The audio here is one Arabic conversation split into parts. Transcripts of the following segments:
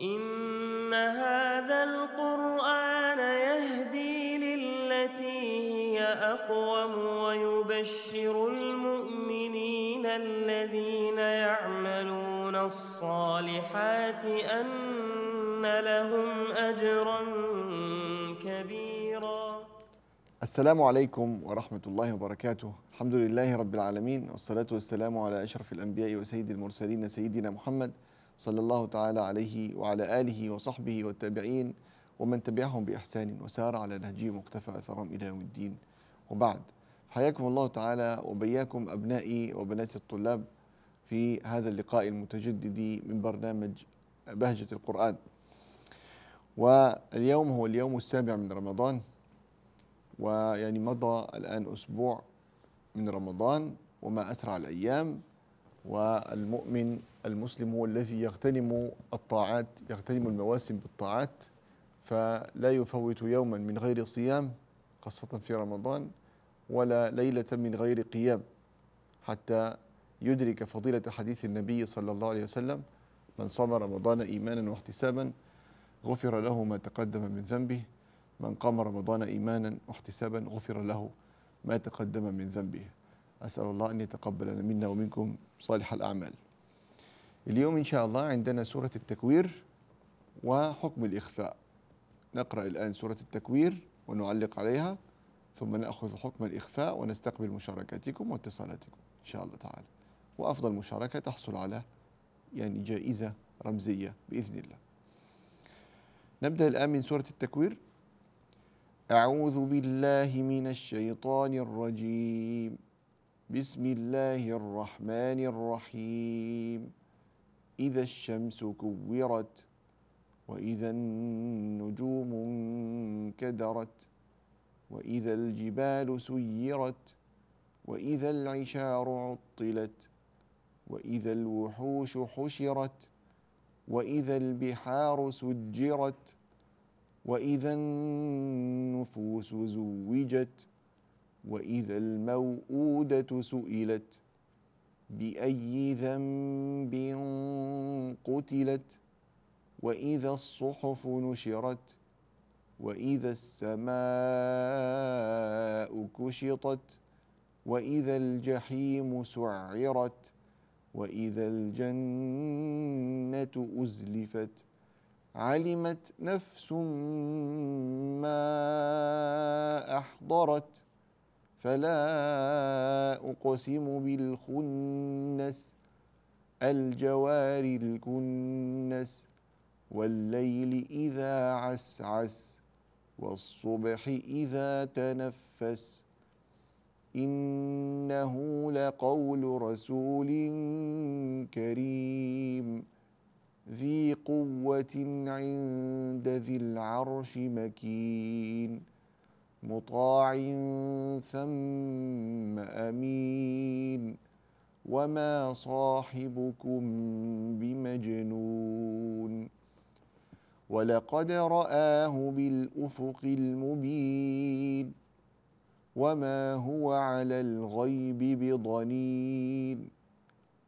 إن هذا القرآن يهدي للتي هي أقوم ويبشر المؤمنين الذين يعملون الصالحات أن لهم أجرا كبيرا السلام عليكم ورحمة الله وبركاته الحمد لله رب العالمين والصلاة والسلام على أشرف الأنبياء وسيد المرسلين سيدنا محمد صلى الله تعالى عليه وعلى آله وصحبه والتابعين ومن تبعهم بإحسان وسار على نهجه واقتفى أثرهم إلى يوم الدين وبعد حياكم الله تعالى وبياكم أبنائي وبناتي الطلاب في هذا اللقاء المتجدد من برنامج بهجة القرآن واليوم هو اليوم السابع من رمضان ويعني مضى الآن أسبوع من رمضان وما أسرع الأيام والمؤمن المسلم هو الذي يغتنم الطاعات يغتنم المواسم بالطاعات فلا يفوت يوما من غير صيام خاصة في رمضان ولا ليلة من غير قيام حتى يدرك فضيلة حديث النبي صلى الله عليه وسلم من صام رمضان إيمانا واحتسابا غفر له ما تقدم من ذنبه من قام رمضان إيمانا واحتسابا غفر له ما تقدم من ذنبه أسأل الله أن يتقبل منا ومنكم صالح الأعمال اليوم إن شاء الله عندنا سورة التكوير وحكم الإخفاء نقرأ الآن سورة التكوير ونعلق عليها ثم نأخذ حكم الإخفاء ونستقبل مشاركاتكم واتصالاتكم إن شاء الله تعالى وأفضل مشاركة تحصل على يعني جائزة رمزية بإذن الله نبدأ الآن من سورة التكوير أعوذ بالله من الشيطان الرجيم بسم الله الرحمن الرحيم إذا الشمس كورت وإذا النجوم انكدرت وإذا الجبال سيرت وإذا العشار عطلت وإذا الوحوش حشرت وإذا البحار سجرت وإذا النفوس زوجت وإذا الموءودة سئلت باي ذنب قتلت واذا الصحف نشرت واذا السماء كشطت واذا الجحيم سعرت واذا الجنه ازلفت علمت نفس ما احضرت فلا أقسم بالخنس الجوار الكنس والليل إذا عسعس والصبح إذا تنفس إنه لقول رسول كريم ذي قوة عند ذي العرش مكين مطاع ثم امين وما صاحبكم بمجنون ولقد راه بالافق المبين وما هو على الغيب بضنين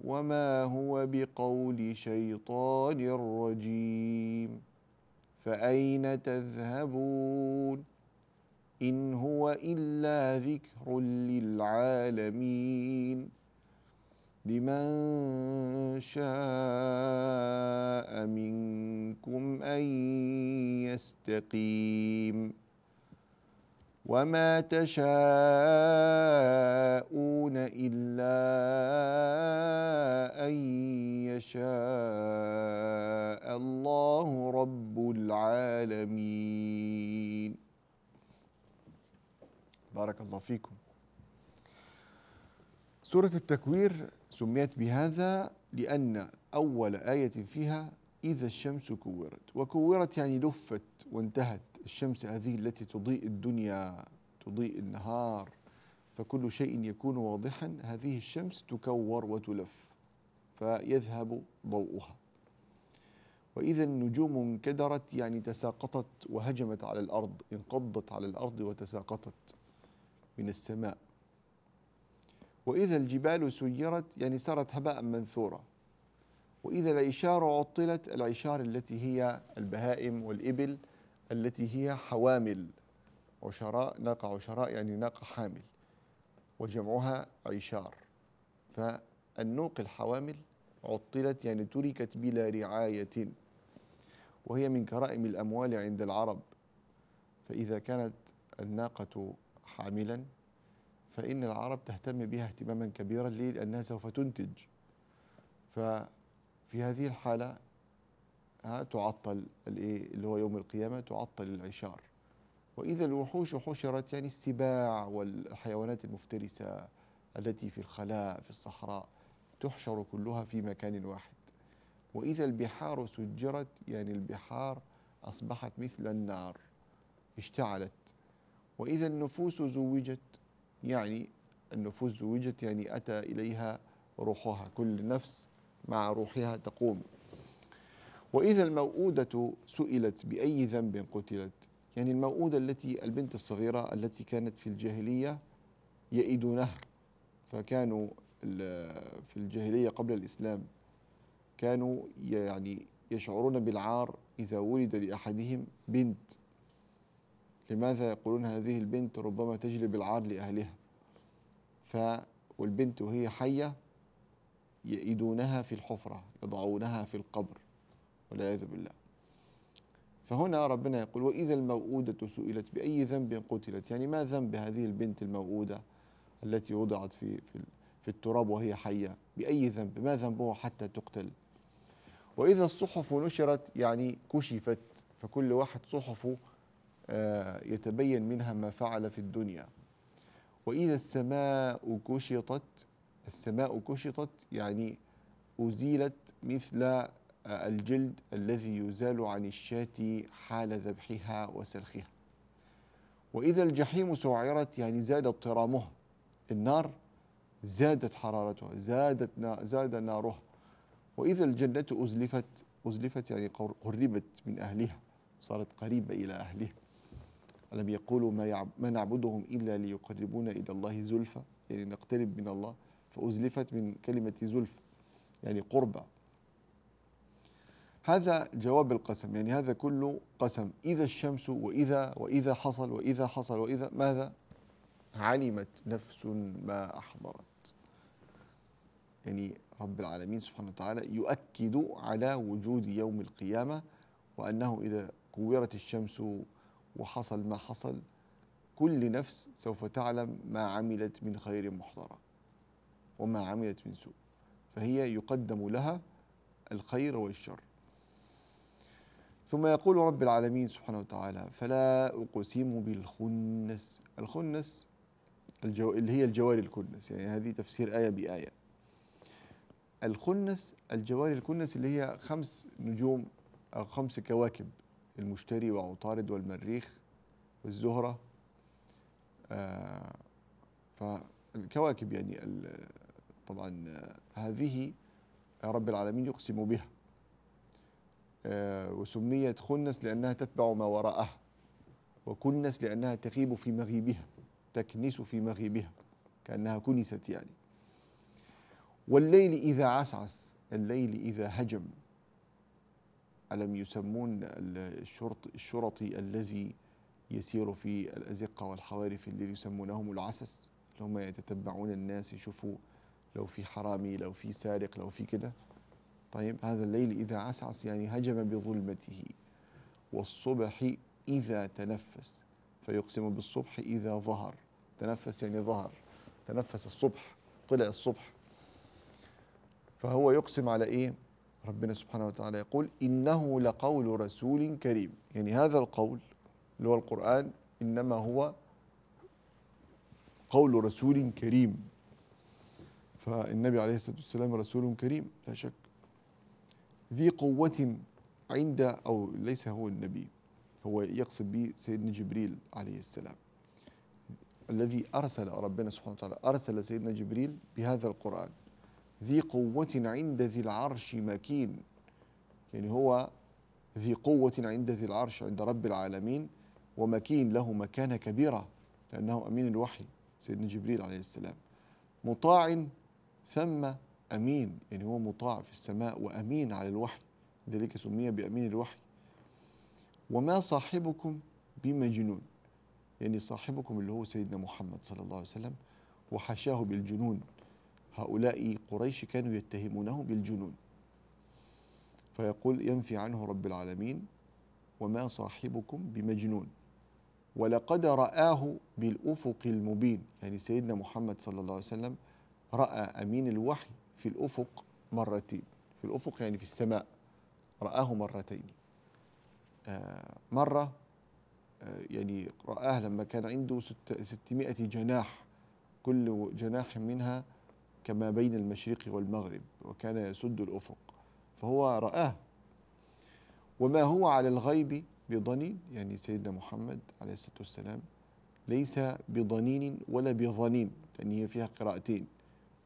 وما هو بقول شيطان رجيم فاين تذهبون إن هو إلا ذكر للعالمين لمن شاء منكم أن يستقيم وما تشاءون إلا أن يشاء الله رب العالمين بارك الله فيكم سورة التكوير سميت بهذا لأن أول آية فيها إذا الشمس كورت وكورت يعني لفت وانتهت الشمس هذه التي تضيء الدنيا تضيء النهار فكل شيء يكون واضحا هذه الشمس تكور وتلف فيذهب ضوءها وإذا النجوم انكدرت يعني تساقطت وهجمت على الأرض انقضت على الأرض وتساقطت من السماء وإذا الجبال سيرت يعني صارت هباء منثورا وإذا العشار عطلت العشار التي هي البهائم والإبل التي هي حوامل عشراء ناقة عشراء يعني ناقة حامل وجمعها عشار فالنوق الحوامل عطلت يعني تركت بلا رعاية وهي من كرائم الأموال عند العرب فإذا كانت الناقة حاملا فإن العرب تهتم بها اهتماما كبيرا ليه؟ لأنها سوف تنتج ففي هذه الحالة ها تعطل اللي هو يوم القيامة تعطل العشار وإذا الوحوش حشرت يعني السباع والحيوانات المفترسة التي في الخلاء في الصحراء تحشر كلها في مكان واحد وإذا البحار سجرت يعني البحار أصبحت مثل النار اشتعلت وإذا النفوس زوجت يعني النفوس زوجت يعني أتى إليها روحها كل نفس مع روحها تقوم وإذا الموؤودة سئلت بأي ذنب قتلت يعني الموؤودة التي البنت الصغيرة التي كانت في الجاهلية يئدونها فكانوا في الجاهلية قبل الإسلام كانوا يعني يشعرون بالعار إذا ولد لأحدهم بنت لماذا يقولون هذه البنت ربما تجلب العار لأهلها ف والبنت وهي حية يئدونها في الحفرة يضعونها في القبر والعياذ بالله فهنا ربنا يقول وإذا الموؤودة سئلت بأي ذنب قتلت يعني ما ذنب هذه البنت الموؤودة التي وضعت في في, في التراب وهي حية بأي ذنب ما ذنبها حتى تقتل وإذا الصحف نشرت يعني كشفت فكل واحد صحفه آه، يتبين منها ما فعل في الدنيا وإذا السماء كشطت السماء كشطت يعني أزيلت مثل آه، الجلد الذي يزال عن الشاة حال ذبحها وسلخها وإذا الجحيم سعرت يعني زاد اضطرامها النار زادت حرارتها زادت نا زاد نارها وإذا الجنة أزلفت أزلفت يعني قربت من أهلها صارت قريبة إلى أهلها ألم يقولوا ما, يعب ما نعبدهم إلا ليقربونا إلى الله زلفى يعني نقترب من الله فأزلفت من كلمة زلفى يعني قربة هذا جواب القسم يعني هذا كله قسم إذا الشمس وإذا وإذا حصل وإذا حصل وإذا ماذا علمت نفس ما أحضرت يعني رب العالمين سبحانه وتعالى يؤكد على وجود يوم القيامة وأنه إذا كورت الشمس وحصل ما حصل كل نفس سوف تعلم ما عملت من خير محضرة وما عملت من سوء فهي يقدم لها الخير والشر ثم يقول رب العالمين سبحانه وتعالى فلا أقسم بالخنس الخنس الجو... اللي هي الجواري الكنس يعني هذه تفسير آية بآية الخنس الجواري الكنس اللي هي خمس نجوم أو خمس كواكب المشتري وعطارد والمريخ والزهرة آه، فالكواكب يعني طبعا هذه رب العالمين يقسم بها آه، وسميت خنس لأنها تتبع ما وراءها وكنس لأنها تغيب في مغيبها تكنس في مغيبها كأنها كنست يعني والليل إذا عسعس الليل إذا هجم ألم يسمون الشرط الشرطي الذي يسير في الأزقة والحواري في الليل يسمونهم العسس اللي هم يتتبعون الناس يشوفوا لو في حرامي لو في سارق لو في كده طيب هذا الليل إذا عسعس يعني هجم بظلمته والصبح إذا تنفس فيقسم بالصبح إذا ظهر تنفس يعني ظهر تنفس الصبح طلع الصبح فهو يقسم على إيه ربنا سبحانه وتعالى يقول إنه لقول رسول كريم يعني هذا القول اللي هو القرآن إنما هو قول رسول كريم فالنبي عليه الصلاة والسلام رسول كريم لا شك ذي قوة عند أو ليس هو النبي هو يقصد به سيدنا جبريل عليه السلام الذي أرسل ربنا سبحانه وتعالى أرسل سيدنا جبريل بهذا القرآن ذي قوة عند ذي العرش مكين يعني هو ذي قوة عند ذي العرش عند رب العالمين ومكين له مكانة كبيرة لأنه أمين الوحي سيدنا جبريل عليه السلام مطاع ثم أمين يعني هو مطاع في السماء وأمين على الوحي ذلك سمي بأمين الوحي وما صاحبكم بمجنون يعني صاحبكم اللي هو سيدنا محمد صلى الله عليه وسلم وحشاه بالجنون هؤلاء قريش كانوا يتهمونه بالجنون فيقول ينفي عنه رب العالمين وما صاحبكم بمجنون ولقد رآه بالأفق المبين يعني سيدنا محمد صلى الله عليه وسلم رأى أمين الوحي في الأفق مرتين في الأفق يعني في السماء رآه مرتين آه، مرة آه، يعني رآه لما كان عنده 600 جناح كل جناح منها كما بين المشرق والمغرب وكان يسد الأفق فهو رآه وما هو على الغيب بضنين يعني سيدنا محمد عليه الصلاة والسلام ليس بضنين ولا بظنين لأن يعني هي فيها قراءتين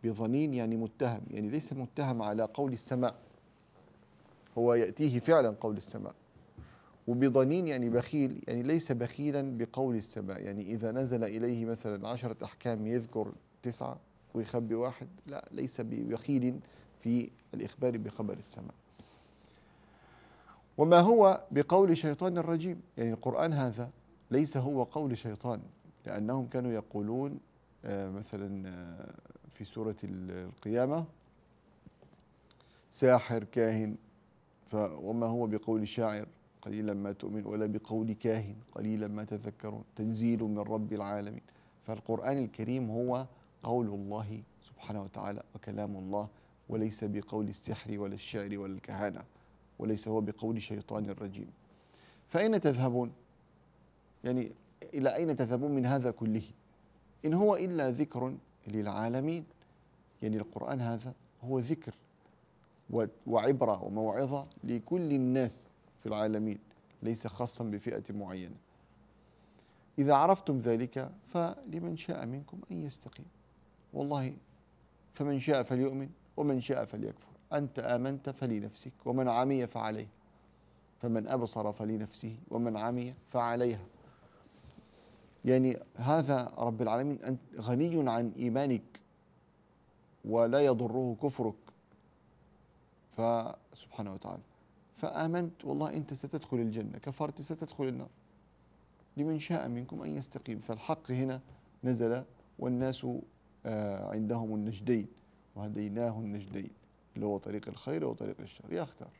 بظنين يعني متهم يعني ليس متهم على قول السماء هو يأتيه فعلا قول السماء وبضنين يعني بخيل يعني ليس بخيلا بقول السماء يعني إذا نزل إليه مثلا عشرة أحكام يذكر تسعة ويخبي واحد لا ليس ببخيل في الإخبار بخبر السماء وما هو بقول شيطان الرجيم يعني القرآن هذا ليس هو قول شيطان لأنهم كانوا يقولون آه، مثلا آه، في سورة القيامة ساحر كاهن وما هو بقول شاعر قليلا ما تؤمن ولا بقول كاهن قليلا ما تذكرون تنزيل من رب العالمين فالقرآن الكريم هو قول الله سبحانه وتعالى وكلام الله وليس بقول السحر ولا الشعر ولا الكهانة وليس هو بقول شيطان رجيم فأين تذهبون يعني إلى أين تذهبون من هذا كله إن هو إلا ذكر للعالمين يعني القرآن هذا هو ذكر وعبرة وموعظة لكل الناس في العالمين ليس خاصا بفئة معينة إذا عرفتم ذلك فلمن شاء منكم أن يستقيم والله فمن شاء فليؤمن ومن شاء فليكفر أنت آمنت فلنفسك ومن عمي فعليه فمن أبصر فلنفسه ومن عمي فعليها يعني هذا رب العالمين أنت غني عن إيمانك ولا يضره كفرك فسبحانه وتعالى فآمنت والله أنت ستدخل الجنة كفرت ستدخل النار لمن شاء منكم أن يستقيم فالحق هنا نزل والناس آه، عندهم النجدين وهديناه النجدين اللي هو طريق الخير وطريق الشر يختار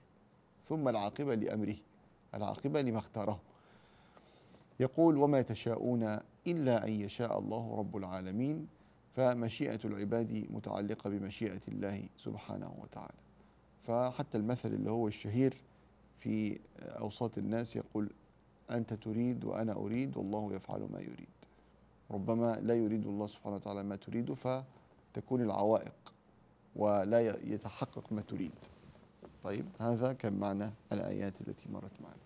ثم العاقبة لأمره العاقبة لما اختاره يقول وما تشاءون إلا أن يشاء الله رب العالمين فمشيئة العباد متعلقة بمشيئة الله سبحانه وتعالى فحتى المثل اللي هو الشهير في أوساط الناس يقول أنت تريد وأنا أريد والله يفعل ما يريد ربما لا يريد الله سبحانه وتعالى ما تريده فتكون العوائق ولا يتحقق ما تريد طيب هذا كان معنى الآيات التي مرت معنا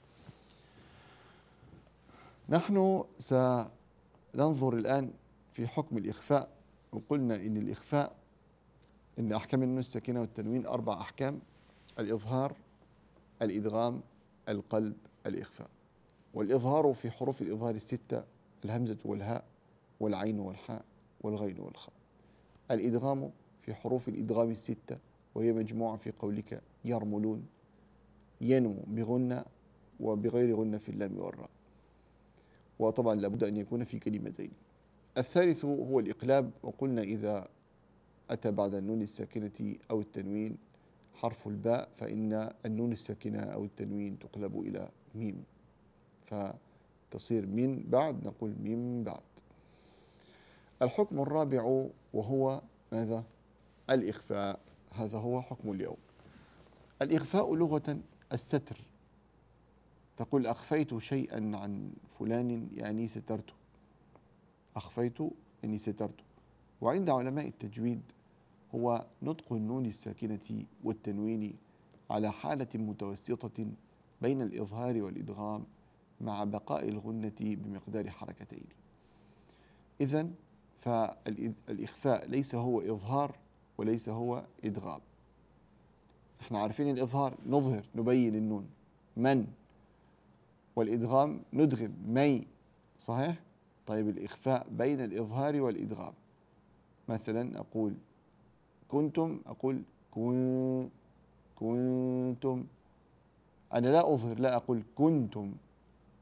نحن سننظر الآن في حكم الإخفاء وقلنا إن الإخفاء إن أحكام النون الساكنة والتنوين أربع أحكام الإظهار الإدغام القلب الإخفاء والإظهار في حروف الإظهار الستة الهمزة والهاء والعين والحاء والغين والخاء الإدغام في حروف الإدغام الستة وهي مجموعة في قولك يرملون ينمو بغنة وبغير غنة في اللام والراء وطبعا لابد أن يكون في كلمتين الثالث هو الإقلاب وقلنا إذا أتى بعد النون الساكنة أو التنوين حرف الباء فإن النون الساكنة أو التنوين تقلب إلى ميم فتصير من بعد نقول من بعد الحكم الرابع وهو ماذا؟ الإخفاء هذا هو حكم اليوم الإخفاء لغة الستر تقول أخفيت شيئا عن فلان يعني سترته أخفيت يعني سترته وعند علماء التجويد هو نطق النون الساكنة والتنوين على حالة متوسطة بين الإظهار والإدغام مع بقاء الغنة بمقدار حركتين إذا فالإخفاء ليس هو إظهار وليس هو إدغام احنا عارفين الإظهار نظهر نبين النون من والإدغام ندغم مي صحيح؟ طيب الإخفاء بين الإظهار والإدغام مثلا أقول كنتم أقول كنتم أنا لا أظهر لا أقول كنتم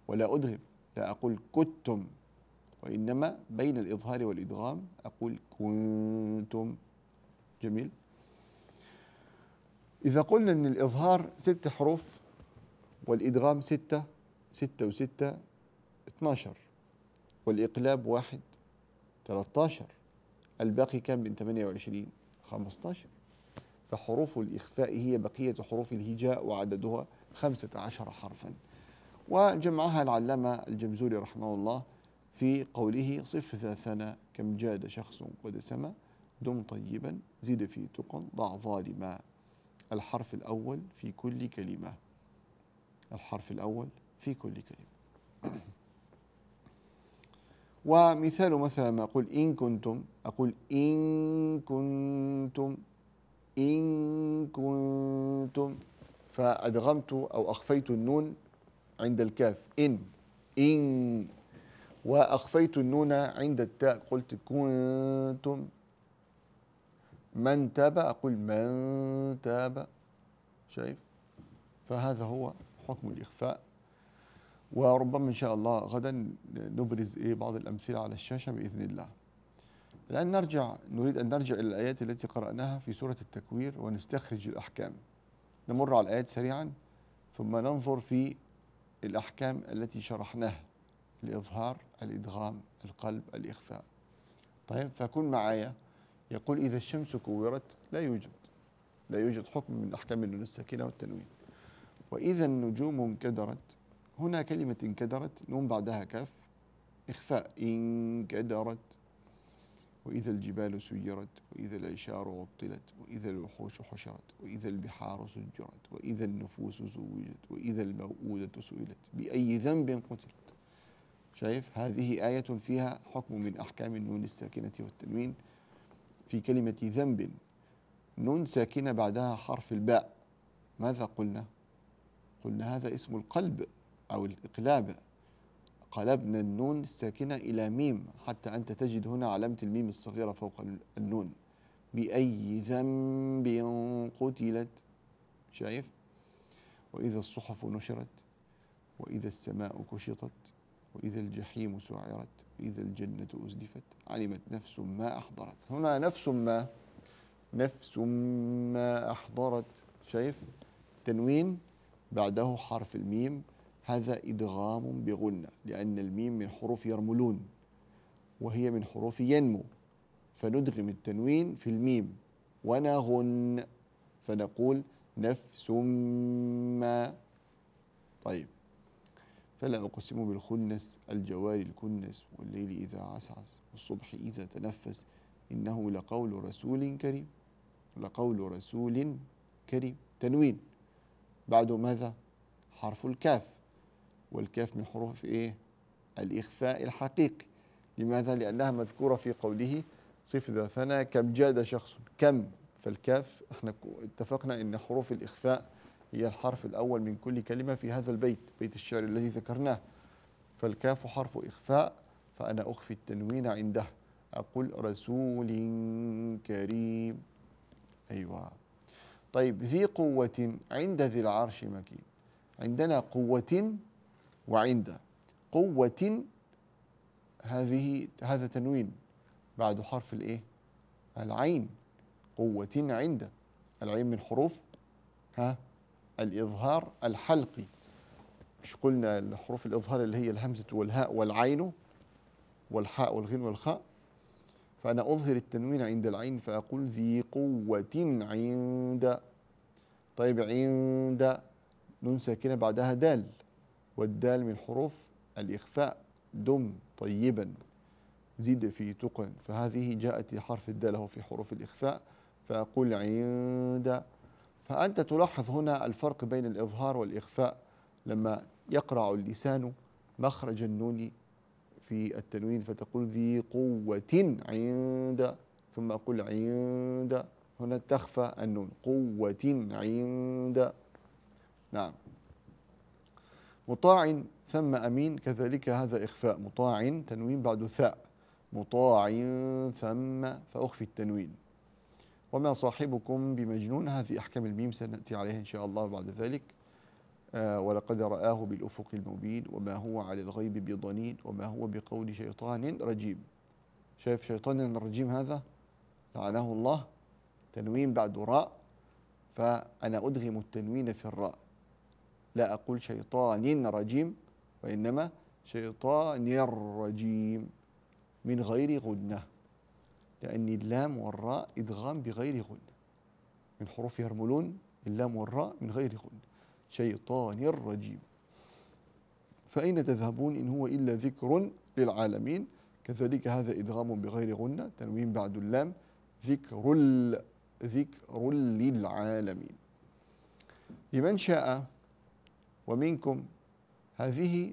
ولا أدغم لا أقول كنتم وإنما بين الإظهار والإدغام أقول كنتم جميل إذا قلنا أن الإظهار ست حروف والإدغام ستة ستة وستة 12 والإقلاب واحد 13 الباقي كان من 28 15 فحروف الإخفاء هي بقية حروف الهجاء وعددها 15 حرفا وجمعها العلامة الجمزوري رحمه الله في قوله صف ذا ثنا كم جاد شخص قد سما دم طيبا زد في تقى ضع ظالما الحرف الأول في كل كلمة الحرف الأول في كل كلمة ومثال مثلا ما أقول إن كنتم أقول إن كنتم إن كنتم فأدغمت أو أخفيت النون عند الكاف إن إن وأخفيت النون عند التاء قلت كنتم من تاب أقول من تاب شايف فهذا هو حكم الإخفاء وربما إن شاء الله غدا نبرز إيه بعض الأمثلة على الشاشة بإذن الله الآن نرجع نريد أن نرجع إلى الآيات التي قرأناها في سورة التكوير ونستخرج الأحكام نمر على الآيات سريعا ثم ننظر في الأحكام التي شرحناها الإظهار الإدغام القلب الإخفاء طيب فكن معايا يقول إذا الشمس كورت لا يوجد لا يوجد حكم من أحكام النون الساكنة والتنوين وإذا النجوم انكدرت هنا كلمة انكدرت نون بعدها كاف إخفاء انكدرت وإذا الجبال سيرت وإذا العشار عطلت وإذا الوحوش حشرت وإذا البحار سجرت وإذا النفوس زوجت وإذا الموءودة سئلت بأي ذنب قتلت شايف هذه آية فيها حكم من أحكام النون الساكنة والتنوين في كلمة ذنب نون ساكنة بعدها حرف الباء ماذا قلنا؟ قلنا هذا اسم القلب أو الإقلاب قلبنا النون الساكنة إلى ميم حتى أنت تجد هنا علامة الميم الصغيرة فوق النون بأي ذنب قتلت شايف؟ وإذا الصحف نشرت وإذا السماء كشطت وإذا الجحيم سعرت وإذا الجنة أزلفت علمت نفس ما أحضرت هنا نفس ما نفس ما أحضرت شايف تنوين بعده حرف الميم هذا إدغام بغنة لأن الميم من حروف يرملون وهي من حروف ينمو فندغم التنوين في الميم ونغن فنقول نفس ما طيب فلا أقسم بالخنس الجوار الكنس والليل إذا عسعس والصبح إذا تنفس إنه لقول رسول كريم لقول رسول كريم تنوين بعد ماذا حرف الكاف والكاف من حروف إيه الإخفاء الحقيقي لماذا لأنها مذكورة في قوله صف ذا ثنا كم جاد شخص كم فالكاف احنا اتفقنا ان حروف الاخفاء هي الحرف الأول من كل كلمة في هذا البيت بيت الشعر الذي ذكرناه فالكاف حرف إخفاء فأنا أخفي التنوين عنده أقول رسول كريم أيوة طيب ذي قوة عند ذي العرش مكين عندنا قوة وعند قوة هذه هذا تنوين بعد حرف الايه العين قوة عند العين من حروف ها الإظهار الحلقي مش قلنا حروف الإظهار اللي هي الهمزة والهاء والعين والحاء والغين والخاء فأنا أظهر التنوين عند العين فأقول ذي قوة عند طيب عند نون ساكنة بعدها دال والدال من حروف الإخفاء دم طيبا زد في تقن فهذه جاءت حرف الدال هو في حروف الإخفاء فأقول عند فأنت تلاحظ هنا الفرق بين الإظهار والإخفاء لما يقرع اللسان مخرج النون في التنوين فتقول ذي قوة عند ثم أقول عند هنا تخفى النون قوة عند نعم مطاع ثم أمين كذلك هذا إخفاء مطاع تنوين بعد ثاء مطاع ثم فأخفي التنوين وما صاحبكم بمجنون هذه أحكام الميم سنأتي عليها إن شاء الله بعد ذلك آه، ولقد رآه بالأفق المبين وما هو على الغيب بضنين وما هو بقول شيطان رجيم شايف شيطان الرجيم هذا لعنه الله تنوين بعد راء فأنا أدغم التنوين في الراء لا أقول شيطان رجيم وإنما شيطان الرجيم من غير غنه لأن اللام والراء إدغام بغير غن من حروف يرملون اللام والراء من غير غن شيطان الرجيم فأين تذهبون إن هو إلا ذكر للعالمين كذلك هذا إدغام بغير غنة تنوين بعد اللام ذكر ذكر للعالمين لمن شاء ومنكم هذه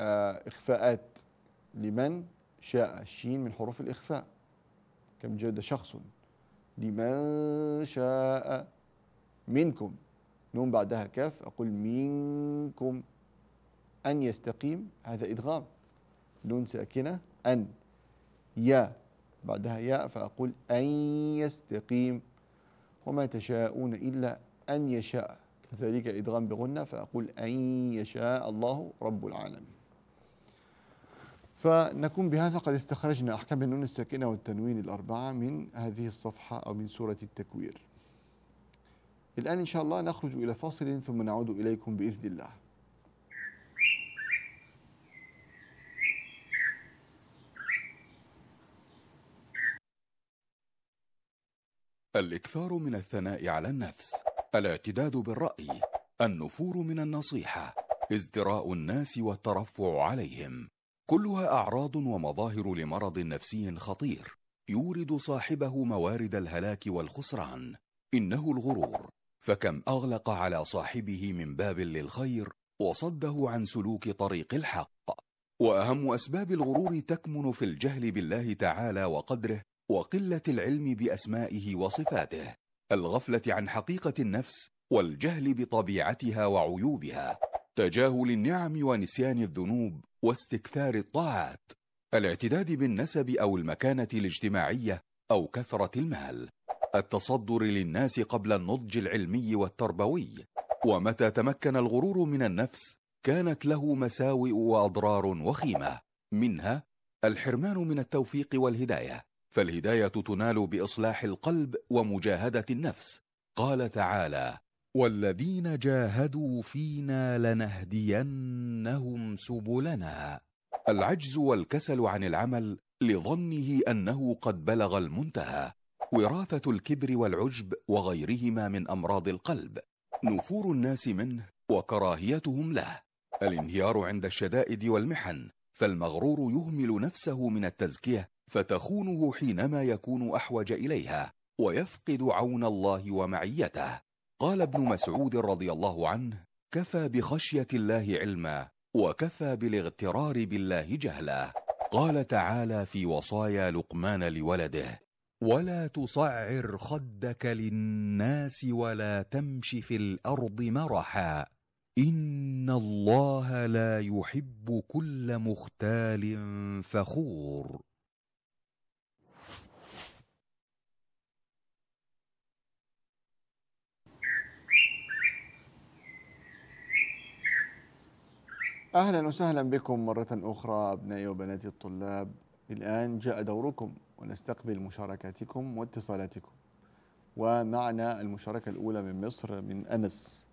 آه إخفاءات لمن شاء الشين من حروف الإخفاء كم جد شخص لمن شاء منكم نون بعدها كاف أقول منكم أن يستقيم هذا إدغام نون ساكنة أن يا بعدها ياء فأقول أن يستقيم وما تشاءون إلا أن يشاء كذلك إدغام بغنة فأقول أن يشاء الله رب العالمين فنكون بهذا قد استخرجنا أحكام النون الساكنة والتنوين الأربعة من هذه الصفحة أو من سورة التكوير الآن إن شاء الله نخرج إلى فاصل ثم نعود إليكم بإذن الله الإكثار من الثناء على النفس الاعتداد بالرأي النفور من النصيحة ازدراء الناس والترفع عليهم كلها اعراض ومظاهر لمرض نفسي خطير يورد صاحبه موارد الهلاك والخسران انه الغرور فكم اغلق على صاحبه من باب للخير وصده عن سلوك طريق الحق واهم اسباب الغرور تكمن في الجهل بالله تعالى وقدره وقله العلم باسمائه وصفاته الغفله عن حقيقه النفس والجهل بطبيعتها وعيوبها تجاهل النعم ونسيان الذنوب واستكثار الطاعات الاعتداد بالنسب أو المكانة الاجتماعية أو كثرة المال التصدر للناس قبل النضج العلمي والتربوي ومتى تمكن الغرور من النفس كانت له مساوئ وأضرار وخيمة منها الحرمان من التوفيق والهداية فالهداية تنال بإصلاح القلب ومجاهدة النفس قال تعالى والذين جاهدوا فينا لنهدينهم سبلنا العجز والكسل عن العمل لظنه أنه قد بلغ المنتهى وراثة الكبر والعجب وغيرهما من أمراض القلب نفور الناس منه وكراهيتهم له الانهيار عند الشدائد والمحن فالمغرور يهمل نفسه من التزكية فتخونه حينما يكون أحوج إليها ويفقد عون الله ومعيته قال ابن مسعود رضي الله عنه كفى بخشية الله علما وكفى بالاغترار بالله جهلا قال تعالى في وصايا لقمان لولده ولا تصعر خدك للناس ولا تمش في الأرض مرحا إن الله لا يحب كل مختال فخور أهلا وسهلا بكم مرة أخرى أبنائي وبناتي الطلاب الآن جاء دوركم ونستقبل مشاركاتكم واتصالاتكم ومعنا المشاركة الأولى من مصر من أنس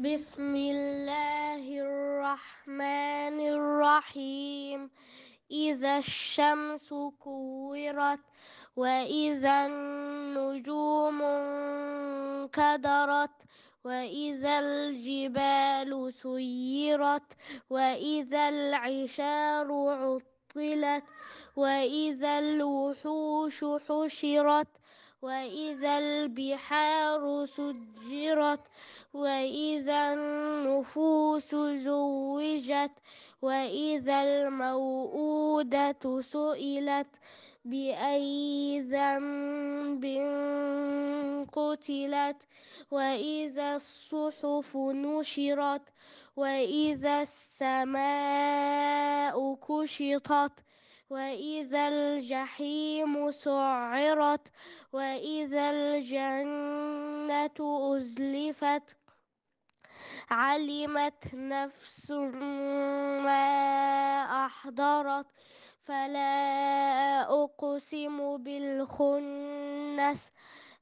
بسم الله الرحمن الرحيم إذا الشمس كورت وإذا النجوم انكدرت وإذا الجبال سيرت وإذا العشار عطلت وإذا الوحوش حشرت وإذا البحار سجرت وإذا النفوس زوجت وإذا الموءودة سئلت بأي ذنب قتلت وإذا الصحف نشرت وإذا السماء كشطت وإذا الجحيم سعرت وإذا الجنة أزلفت علمت نفس ما أحضرت فلا أقسم بالخنس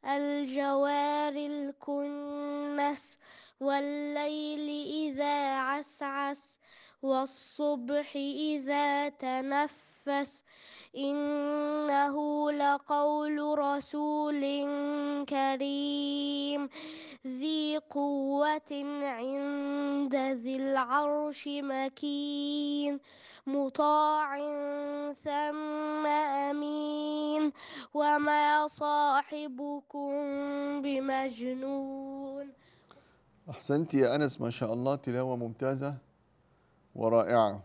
الجوار الكنس والليل إذا عسعس والصبح إذا تنفس إنه لقول رسول كريم ذي قوة عند ذي العرش مكين مطاع ثم أمين وما صاحبكم بمجنون أحسنت يا أنس ما شاء الله تلاوة ممتازة ورائعة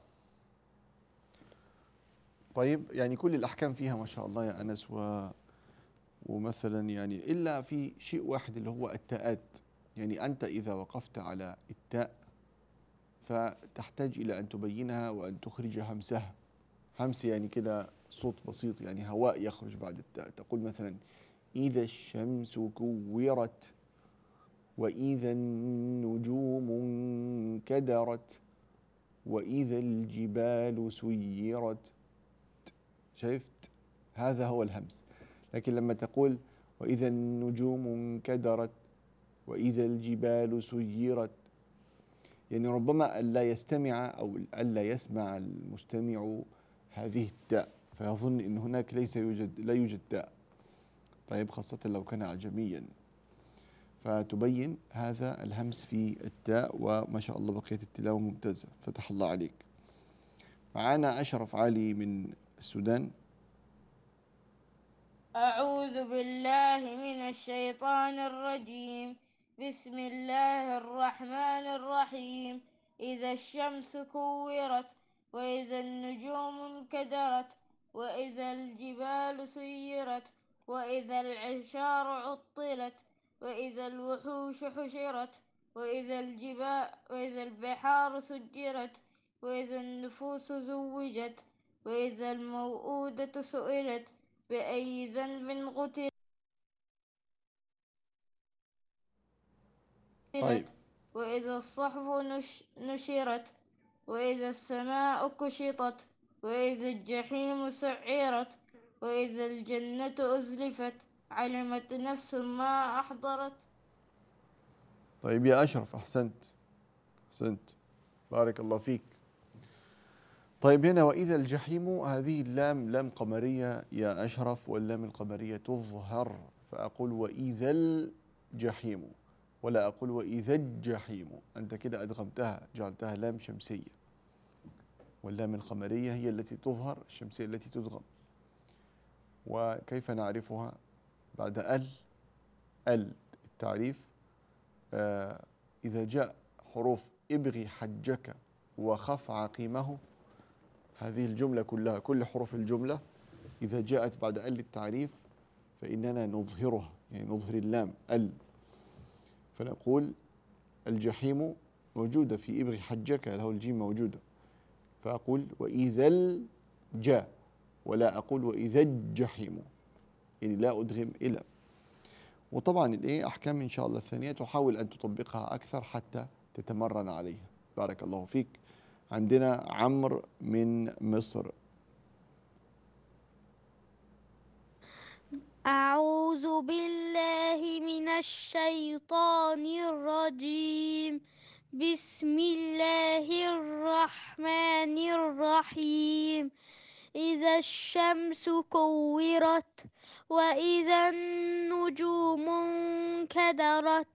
طيب يعني كل الأحكام فيها ما شاء الله يا أنس و ومثلا يعني إلا في شيء واحد اللي هو التاءات يعني أنت إذا وقفت على التاء فتحتاج إلى أن تبينها وأن تخرج همسها همس يعني كده صوت بسيط يعني هواء يخرج بعد التاء تقول مثلا إذا الشمس كورت وإذا النجوم انكدرت وإذا الجبال سيرت شايفت هذا هو الهمس لكن لما تقول وإذا النجوم انكدرت وإذا الجبال سيرت يعني ربما ألا يستمع أو ألا يسمع المستمع هذه التاء فيظن أن هناك ليس يوجد لا يوجد تاء طيب خاصة لو كان أعجميا فتبين هذا الهمس في التاء وما شاء الله بقية التلاوة ممتازة فتح الله عليك معانا أشرف علي من السودان أعوذ بالله من الشيطان الرجيم بسم الله الرحمن الرحيم إذا الشمس كورت وإذا النجوم انكدرت وإذا الجبال سيرت وإذا العشار عطلت وإذا الوحوش حشرت وإذا الجبال وإذا البحار سجرت وإذا النفوس زوجت وإذا الموءودة سئلت بأي ذنب قتل طيب. وإذا الصحف نش... نشرت وإذا السماء كشطت وإذا الجحيم سعرت وإذا الجنة أزلفت علمت نفس ما أحضرت طيب يا أشرف أحسنت أحسنت بارك الله فيك طيب هنا وإذا الجحيم هذه اللام لام قمرية يا أشرف واللام القمرية تظهر فأقول وإذا الجحيم ولا أقول وإذا الجحيم أنت كده أدغمتها جعلتها لام شمسية واللام القمرية هي التي تظهر الشمسية التي تدغم وكيف نعرفها بعد ال ال التعريف آه إذا جاء حروف ابغي حجك وخف عقيمه هذه الجملة كلها كل حروف الجملة إذا جاءت بعد ال التعريف فإننا نظهرها يعني نظهر اللام ال فنقول الجحيم موجودة في إبر حجك له الجيم موجودة فأقول وإذا الجا ولا أقول وإذا الجحيم يعني لا أدغم إلى وطبعا الإيه أحكام إن شاء الله الثانية تحاول أن تطبقها أكثر حتى تتمرن عليها بارك الله فيك عندنا عمرو من مصر أعوذ بالله من الشيطان الرجيم بسم الله الرحمن الرحيم إذا الشمس كورت وإذا النجوم انكدرت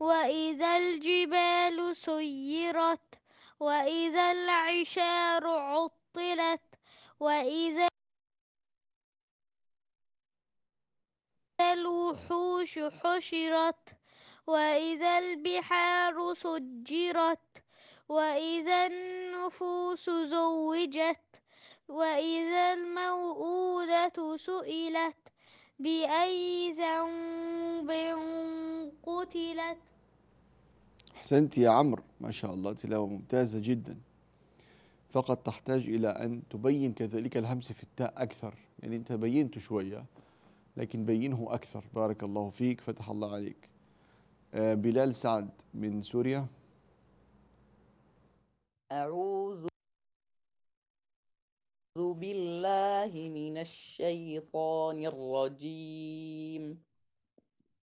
وإذا الجبال سيرت وإذا العشار عطلت وإذا الوحوش حشرت وإذا البحار سجرت وإذا النفوس زوجت وإذا الموءودة سئلت بأي ذنب قتلت أحسنت يا عمرو ما شاء الله تلاوة ممتازة جدا فقط تحتاج إلى أن تبين كذلك الهمس في التاء أكثر يعني أنت بينته شوية لكن بينه أكثر بارك الله فيك فتح الله عليك آه، بلال سعد من سوريا أعوذ بالله من الشيطان الرجيم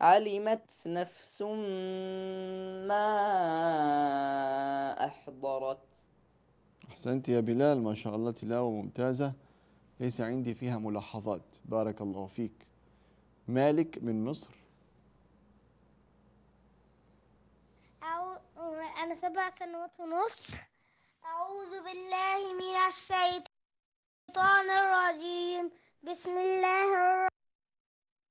علمت نفس ما أحضرت أحسنت يا بلال ما شاء الله تلاوة ممتازة ليس عندي فيها ملاحظات بارك الله فيك مالك من مصر أو أنا سبع سنوات ونص أعوذ بالله من الشيطان الرجيم بسم الله الرحمن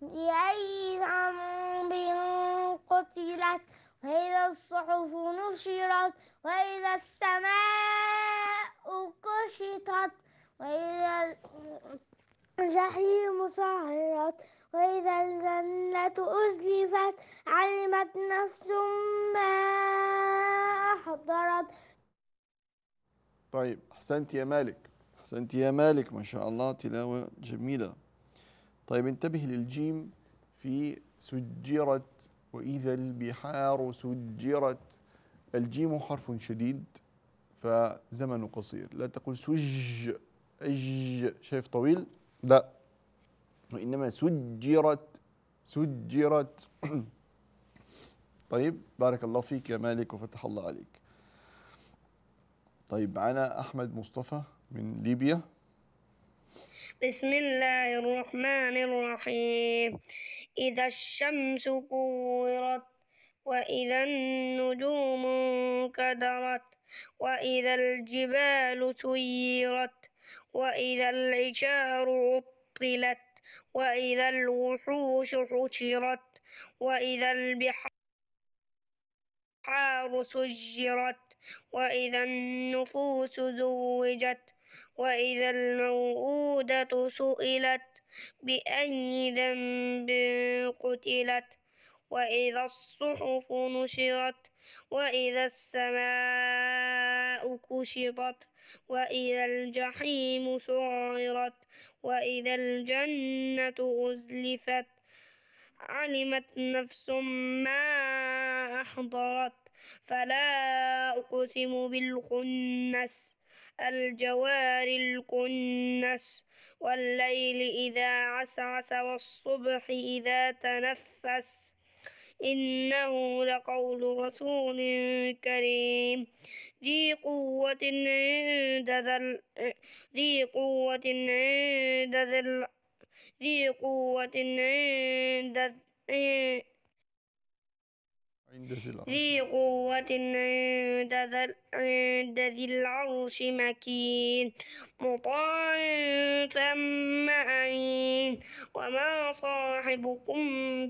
بأي ذنب قتلت وإذا الصحف نشرت وإذا السماء كشطت وإذا الجحيم سهرت وإذا الجنة أزلفت علمت نفس ما أحضرت طيب أحسنت يا مالك أحسنت يا مالك ما شاء الله تلاوة جميلة طيب انتبه للجيم في سجرت وإذا البحار سجرت الجيم حرف شديد فزمنه قصير لا تقول سج أج شايف طويل لا وإنما سجرت سجرت طيب بارك الله فيك يا مالك وفتح الله عليك طيب معنا أحمد مصطفى من ليبيا بسم الله الرحمن الرحيم إذا الشمس كورت وإذا النجوم كدرت وإذا الجبال سيرت وإذا العشار عطلت وإذا الوحوش حشرت وإذا البحار سجرت وإذا النفوس زوجت وإذا الموءودة سئلت بأي ذنب قتلت وإذا الصحف نشرت وإذا السماء كشطت وإذا الجحيم سعرت وإذا الجنة أزلفت علمت نفس ما أحضرت فلا أقسم بالخنس الجوار الكنس والليل إذا عسعس والصبح إذا تنفس إنه لقول رسول كريم ذي قوة عند ذل ذي قوة عند ذل ذي قوة عند ذي قوة عند ذي العرش مكين مطاع ثم أمين وما صاحبكم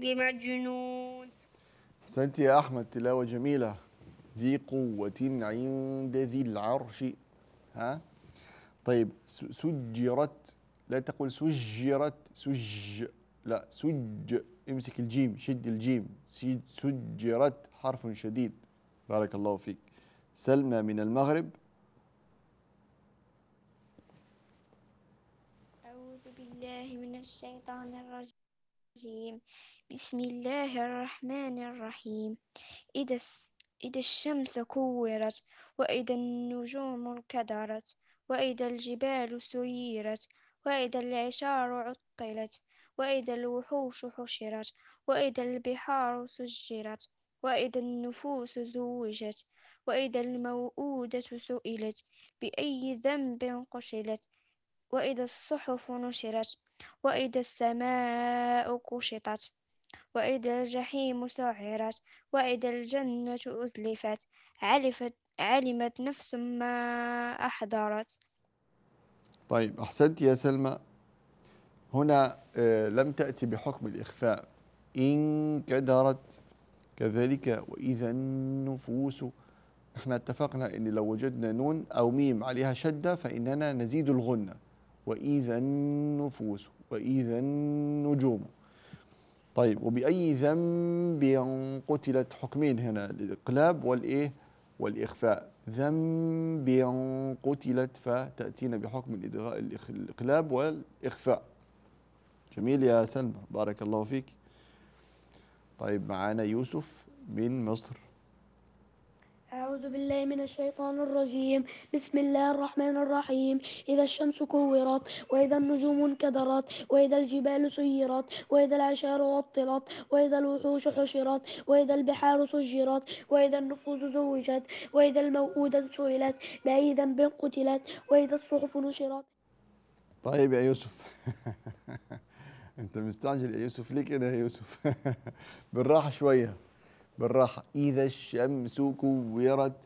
بمجنون أحسنت يا أحمد تلاوة جميلة ذي قوة عند ذي العرش ها طيب سجرت لا تقول سجرت سج لا سج امسك الجيم شد الجيم سجرت حرف شديد بارك الله فيك سلمى من المغرب أعوذ بالله من الشيطان الرجيم بسم الله الرحمن الرحيم إذا إذا الشمس كورت وإذا النجوم انكدرت وإذا الجبال سيرت وإذا العشار عطلت وإذا الوحوش حشرت وإذا البحار سجرت وإذا النفوس زوجت وإذا الموءودة سئلت بأي ذنب قتلت وإذا الصحف نشرت وإذا السماء كشطت وإذا الجحيم سعرت وإذا الجنة أزلفت علفت علمت نفس ما أحضرت طيب أحسنت يا سلمى هنا آه، لم تأتي بحكم الإخفاء إن كدرت كذلك وإذا النفوس احنا اتفقنا ان لو وجدنا نون او ميم عليها شده فاننا نزيد الغنه واذا النفوس واذا النجوم طيب وباي ذنب قتلت حكمين هنا الاقلاب والايه والاخفاء ذنب قتلت فتاتينا بحكم الاقلاب والاخفاء جميل يا سلمى بارك الله فيك طيب معانا يوسف من مصر أعوذ بالله من الشيطان الرجيم بسم الله الرحمن الرحيم إذا الشمس كورت وإذا النجوم انكدرت وإذا الجبال سيرت وإذا العشار عطلت وإذا الوحوش حشرت وإذا البحار سجرت وإذا النفوس زوجت وإذا الموءودة سئلت بأي ذنب قتلت وإذا الصحف نشرت طيب يا يوسف انت مستعجل يا يوسف ليه كده يا يوسف بالراحه شويه بالراحه اذا الشمس كورت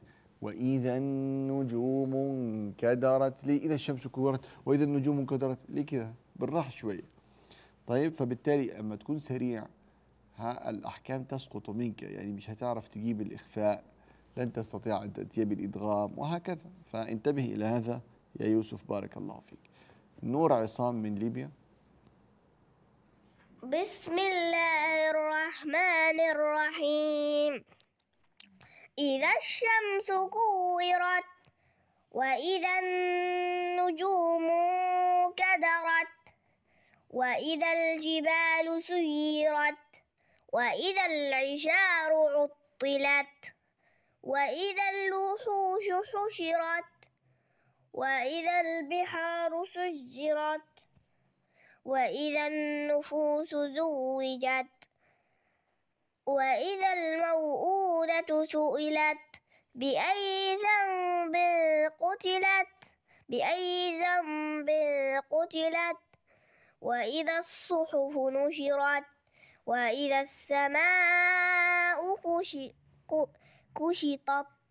واذا النجوم انكدرت ليه اذا الشمس كورت واذا النجوم انكدرت ليه كده بالراحه شويه طيب فبالتالي اما تكون سريع ها الاحكام تسقط منك يعني مش هتعرف تجيب الاخفاء لن تستطيع ان تاتي بالادغام وهكذا فانتبه الى هذا يا يوسف بارك الله فيك نور عصام من ليبيا بسم الله الرحمن الرحيم إذا الشمس كورت وإذا النجوم كدرت وإذا الجبال سيرت وإذا العشار عطلت وإذا الوحوش حشرت وإذا البحار سجرت وإذا النفوس زوجت وإذا الموءودة سئلت بأي ذنب قتلت بأي ذنب قتلت وإذا الصحف نشرت وإذا السماء كشطت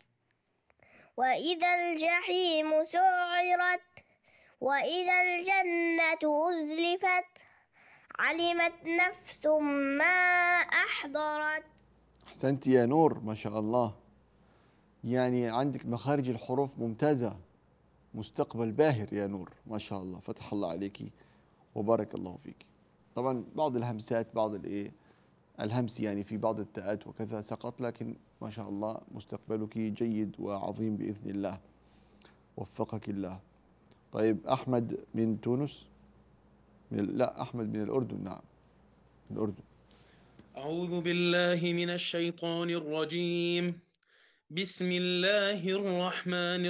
وإذا الجحيم سعرت وإذا الجنة أزلفت علمت نفس ما أحضرت أحسنت يا نور ما شاء الله يعني عندك مخارج الحروف ممتازة مستقبل باهر يا نور ما شاء الله فتح الله عليك وبارك الله فيك طبعا بعض الهمسات بعض الايه الهمس يعني في بعض التاءات وكذا سقط لكن ما شاء الله مستقبلك جيد وعظيم باذن الله وفقك الله طيب احمد من تونس من لا احمد من الاردن نعم الاردن اعوذ بالله من الشيطان الرجيم بسم الله الرحمن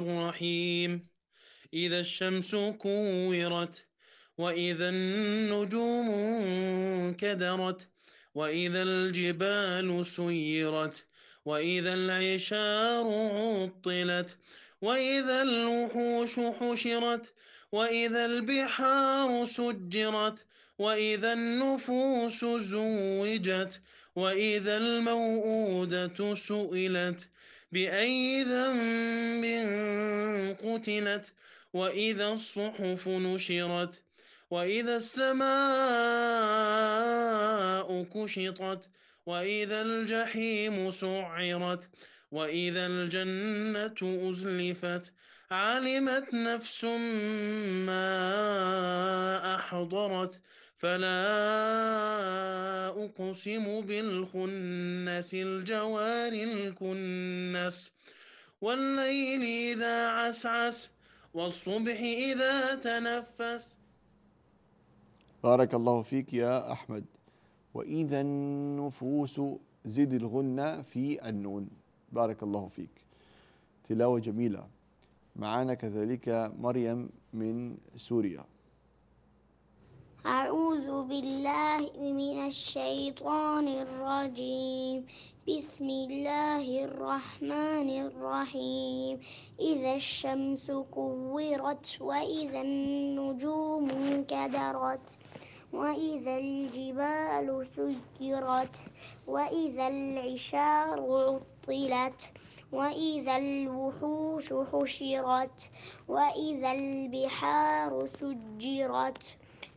الرحيم اذا الشمس كورت واذا النجوم كدرت واذا الجبال سيرت وإذا العشار عطلت وإذا الوحوش حشرت وإذا البحار سجرت وإذا النفوس زوجت وإذا الموءودة سئلت بأي ذنب قتلت وإذا الصحف نشرت وإذا السماء كشطت وإذا الجحيم سعرت وإذا الجنة أزلفت علمت نفس ما أحضرت فلا أقسم بالخنس الجوار الكنس والليل إذا عسعس والصبح إذا تنفس بارك الله فيك يا أحمد وإذا النفوس زد الغنى في النون بارك الله فيك تلاوة جميلة معانا كذلك مريم من سوريا أعوذ بالله من الشيطان الرجيم بسم الله الرحمن الرحيم إذا الشمس كورت وإذا النجوم كدرت وإذا الجبال سيرت وإذا العشار عطلت وإذا الوحوش حشرت وإذا البحار سجرت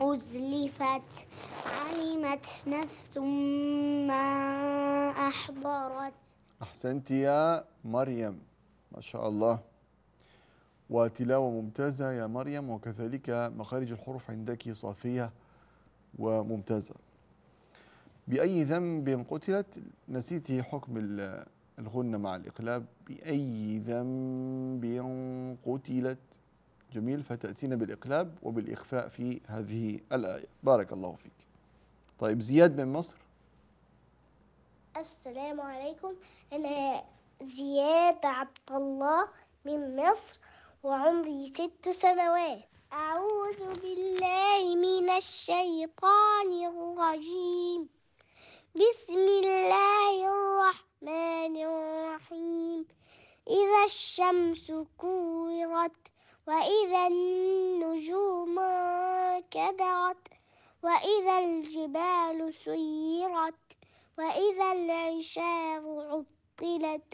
أزلفت علمت نفس ما أحضرت أحسنت يا مريم ما شاء الله وتلاوة ممتازة يا مريم وكذلك مخارج الحروف عندك صافية وممتازة بأي ذنب قتلت نسيت حكم الغنة مع الإقلاب بأي ذنب قتلت جميل فتأتينا بالإقلاب وبالإخفاء في هذه الآية بارك الله فيك طيب زياد من مصر السلام عليكم أنا زياد عبد الله من مصر وعمري ست سنوات أعوذ بالله من الشيطان الرجيم بسم الله الرحمن الرحيم إذا الشمس كورت وإذا النجوم كدرت وإذا الجبال سيرت وإذا العشار عطلت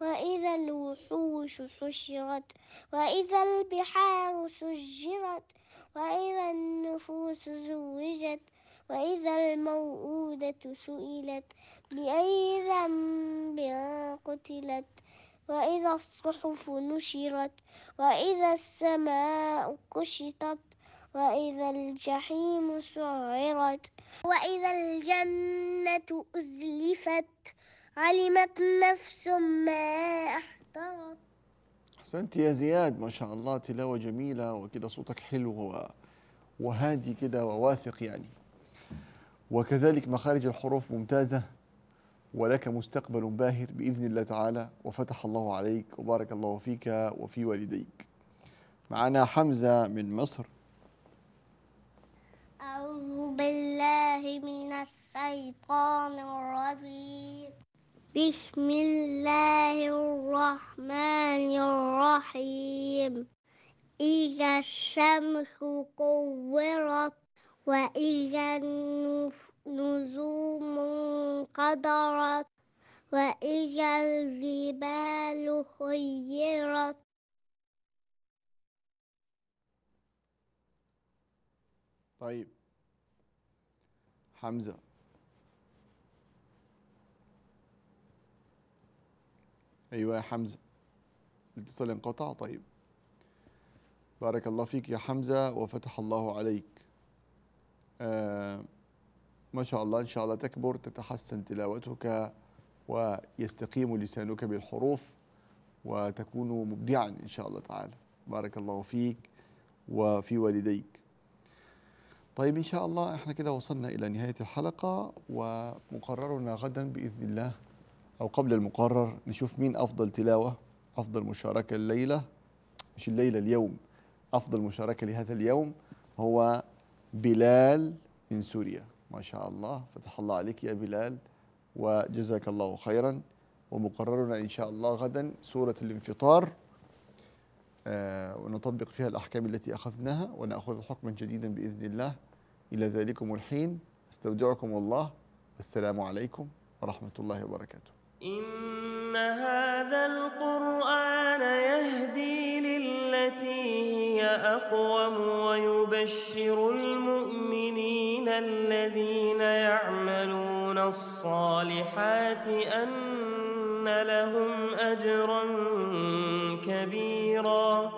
وإذا الوحوش حشرت وإذا البحار سجرت وإذا النفوس زوجت وإذا الموءودة سئلت بأي ذنب قتلت وإذا الصحف نشرت وإذا السماء كشطت وإذا الجحيم سعرت وإذا الجنة أزلفت علمت نفس ما أحضرت أحسنت يا زياد ما شاء الله تلاوة جميلة وكده صوتك حلو وهادي كده وواثق يعني وكذلك مخارج الحروف ممتازة ولك مستقبل باهر بإذن الله تعالى وفتح الله عليك وبارك الله فيك وفي والديك معنا حمزة من مصر أعوذ بالله من الشيطان الرجيم بسم الله الرحمن الرحيم إذا الشمس كورت وإذا النفوس نجوم قدرت وإذا الجبال خيرت طيب حمزة أيوة يا حمزة الاتصال انقطع طيب بارك الله فيك يا حمزة وفتح الله عليك آه ما شاء الله إن شاء الله تكبر تتحسن تلاوتك ويستقيم لسانك بالحروف وتكون مبدعا إن شاء الله تعالى بارك الله فيك وفي والديك طيب إن شاء الله إحنا كده وصلنا إلى نهاية الحلقة ومقررنا غدا بإذن الله أو قبل المقرر نشوف مين أفضل تلاوة أفضل مشاركة الليلة مش الليلة اليوم أفضل مشاركة لهذا اليوم هو بلال من سوريا ما شاء الله فتح الله عليك يا بلال وجزاك الله خيرا ومقررنا إن شاء الله غدا سورة الانفطار آه ونطبق فيها الأحكام التي أخذناها ونأخذ حكما جديدا بإذن الله إلى ذلكم الحين أستودعكم الله والسلام عليكم ورحمة الله وبركاته إن هذا القرآن يهدي للتي هي أقوم ويبشر المؤمنين الذين يعملون الصالحات أن لهم أجرا كبيراً